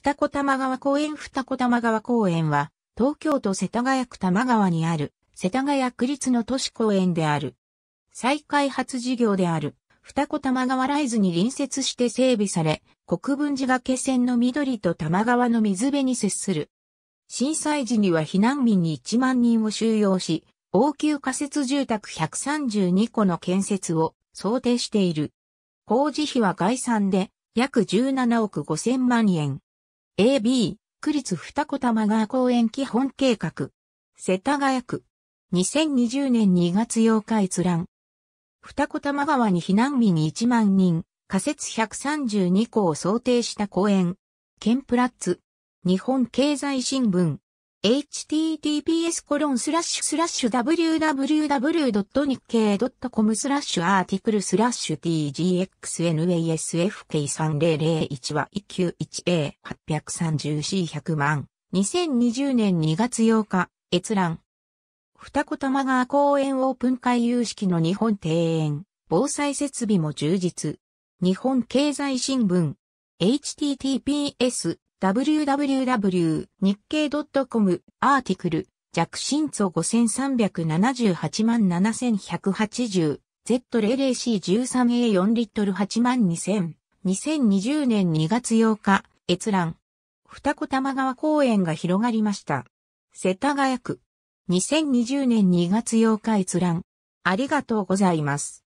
二子玉川公園二子玉川公園は、東京都世田谷区玉川にある、世田谷区立の都市公園である。再開発事業である、二子玉川ライズに隣接して整備され、国分寺崖線の緑と玉川の水辺に接する。震災時には避難民に1万人を収容し、応急仮設住宅132戸の建設を想定している。工事費は概算で約17億5000万円。AB、区立二子玉川公園基本計画。世田谷区。2020年2月8日閲覧。二子玉川に避難民1万人、仮設132個を想定した公園。ケンプラッツ。日本経済新聞。https コロンスラッシュスラッシュ www.nikkei.com スラッシュアーティクルスラッシュ tgxnasfk3001 は 191A830C100 万2020年2月8日閲覧二子玉川公園オープン会有式の日本庭園防災設備も充実日本経済新聞 https www 日経 .com アーティクル弱心素5378万7 1 8 0 z 0 0 c 1 3 a 4リットル8万2000 2020年2月8日閲覧二子玉川公園が広がりました。世田谷区2020年2月8日閲覧ありがとうございます。